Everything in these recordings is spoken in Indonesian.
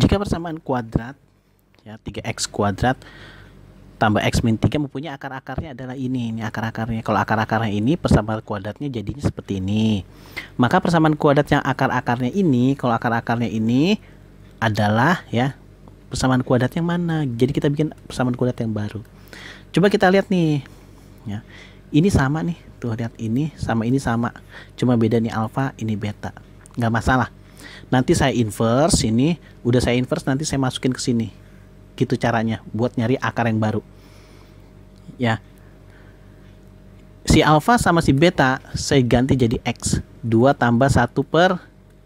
Jika persamaan kuadrat ya 3x kuadrat tambah x min 3 mempunyai akar-akarnya adalah ini ini akar-akarnya kalau akar-akarnya ini persamaan kuadratnya jadinya seperti ini maka persamaan kuadrat yang akar-akarnya ini kalau akar-akarnya ini adalah ya persamaan kuadrat yang mana jadi kita bikin persamaan kuadrat yang baru coba kita lihat nih ya ini sama nih tuh lihat ini sama ini sama cuma beda nih alfa ini beta nggak masalah Nanti saya inverse ini, udah saya inverse nanti saya masukin ke sini. Gitu caranya buat nyari akar yang baru. Ya. Si alpha sama si beta saya ganti jadi X. 2 tambah 1 per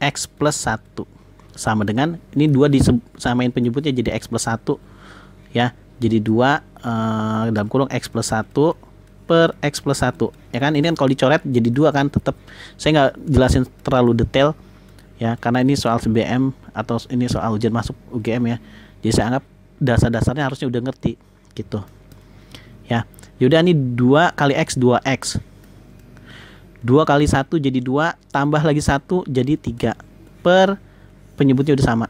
X plus 1. Sama dengan, ini dua disamain penyebutnya jadi X plus 1. Ya, jadi dua eh, dalam kurung X plus 1 per X plus 1 ya kan ini kan kalau dicoret jadi dua kan tetap saya nggak jelasin terlalu detail ya karena ini soal SBM atau ini soal ujian masuk UGM ya jadi saya anggap dasar-dasarnya harusnya udah ngerti gitu ya yaudah ini dua kali X dua x dua kali satu jadi dua tambah lagi satu jadi tiga per penyebutnya udah sama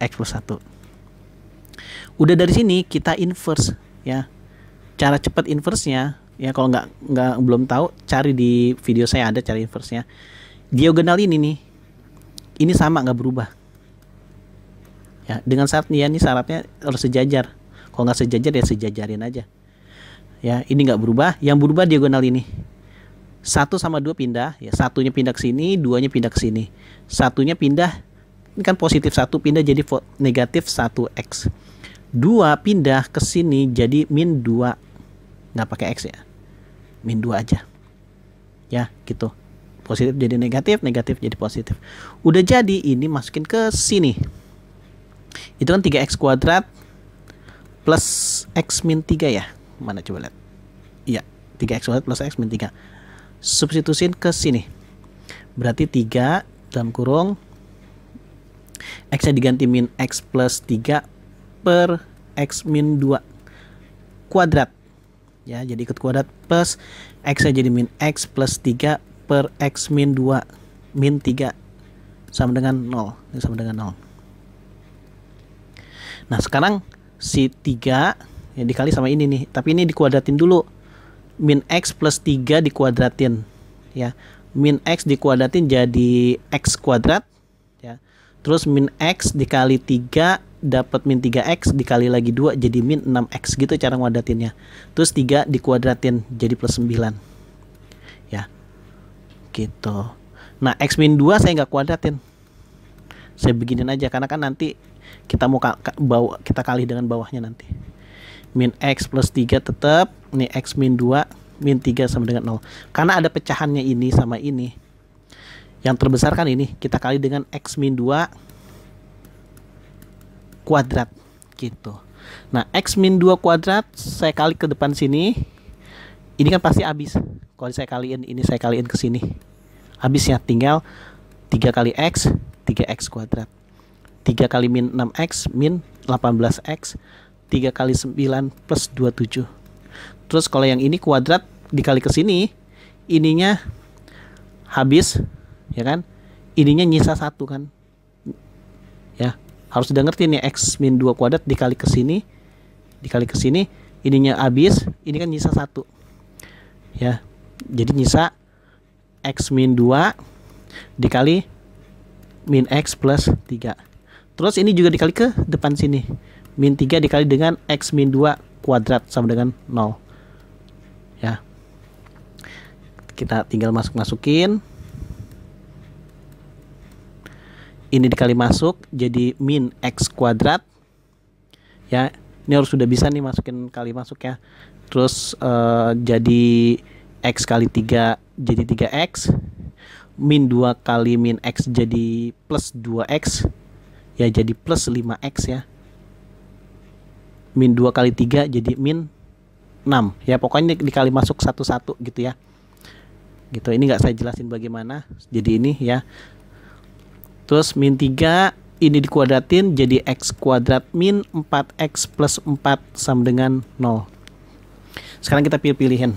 X plus satu. udah dari sini kita inverse ya cara cepat inverse-nya ya kalau nggak nggak belum tahu cari di video saya ada cari inverse-nya diagonal ini nih ini sama nggak berubah ya dengan syarat ya ini syaratnya harus sejajar kalau nggak sejajar ya sejajarin aja ya ini nggak berubah yang berubah diagonal ini satu sama dua pindah ya satunya pindah ke sini duanya pindah ke sini satunya pindah ini kan positif satu pindah jadi negatif satu x Dua pindah ke sini jadi min dua. nggak pakai x ya min dua aja ya gitu positif jadi negatif negatif jadi positif udah jadi ini masukin ke sini itu kan 3x kuadrat plus x min 3 ya mana coba lihat iya 3x kuadrat plus x min 3 substitusin ke sini berarti 3 dalam kurung x nya diganti min x plus 3 per x min 2 kuadrat ya jadi ikut kuadrat plus x nya jadi min x plus 3 per X min 2 min 3 sama dengan 0 ini sama dengan 0 nah sekarang si 3 ya dikali sama ini nih tapi ini dikuadratin dulu min X plus 3 dikuadratin ya min X dikuadratin jadi X kuadrat ya terus min X dikali 3 dapat min 3x dikali lagi 2 jadi min 6x gitu cara ngadatinnya Terus 3 dikuadratin jadi plus 9 gitu nah x min 2 saya nggak kuadratin saya beginin aja karena kan nanti kita mau bawa kita kali dengan bawahnya nanti min x plus 3 tetap ini x min 2 min 3 sama dengan 0 karena ada pecahannya ini sama ini yang terbesar kan ini kita kali dengan x min 2 kuadrat gitu nah x min 2 kuadrat saya kali ke depan sini ini kan pasti habis kalau saya kaliin ini saya kaliin ke sini habisnya tinggal 3 kali X 3X kuadrat 3 kali min 6X min 18X 3 kali 9 plus 27 terus kalau yang ini kuadrat dikali ke sini ininya habis ya kan ininya nyisa satu kan ya harus udah ngerti nih x min 2 kuadrat dikali ke sini dikali ke sini ininya habis ini kan nyisa satu ya jadi nyisa X min 2 dikali min X plus 3 terus ini juga dikali ke depan sini min 3 dikali dengan X min 2 kuadrat sama dengan 0 ya kita tinggal masuk-masukin ini dikali masuk jadi min x kuadrat ya ini harus sudah bisa nih masukin kali masuk ya terus uh, jadi X kali 3 jadi 3X min 2 kali min X jadi plus 2X ya jadi plus 5X ya min 2 kali 3 jadi min 6 ya pokoknya dikali masuk satu-satu gitu ya gitu ini nggak saya jelasin bagaimana jadi ini ya terus min 3 ini dikuadratin jadi x kuadrat min 4x plus 4 sama dengan 0 sekarang kita pilih-pilihin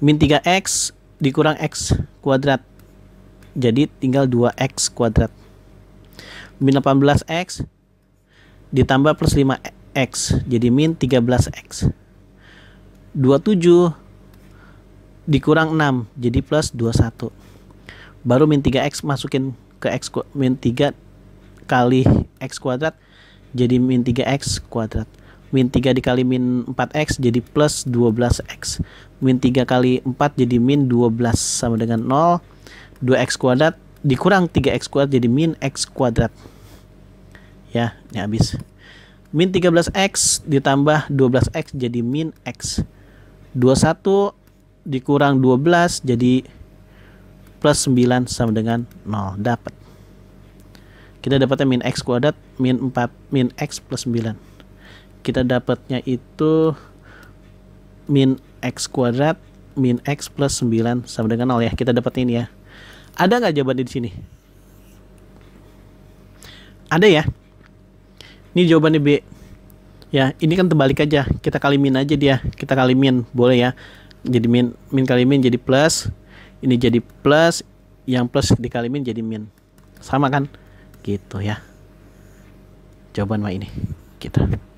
min 3x dikurang x kuadrat jadi tinggal 2x kuadrat min 18x ditambah plus 5x jadi min 13x 27 dikurang 6 jadi plus 21 baru min 3x masukin ke x min 3 kali x kuadrat jadi min 3x kuadrat min 3 dikali min 4x jadi plus 12x min 3 kali 4 jadi min 12 sama dengan 0 2x kuadrat dikurang 3x kuadrat jadi min x kuadrat ya ini habis min 13x ditambah 12x jadi min x 21 dikurang 12 jadi plus 9 sama dengan 0 dapat kita dapatnya min x kuadrat min 4 min x plus 9 kita dapatnya itu min x kuadrat min x plus 9 sama dengan 0 ya kita dapat ini ya ada nggak jawaban di sini ada ya ini jawabannya B ya ini kan terbalik aja kita kali min aja dia kita kali min boleh ya jadi min min kali min jadi plus ini jadi plus yang plus dikali min jadi min sama kan gitu ya jawaban mah ini kita gitu.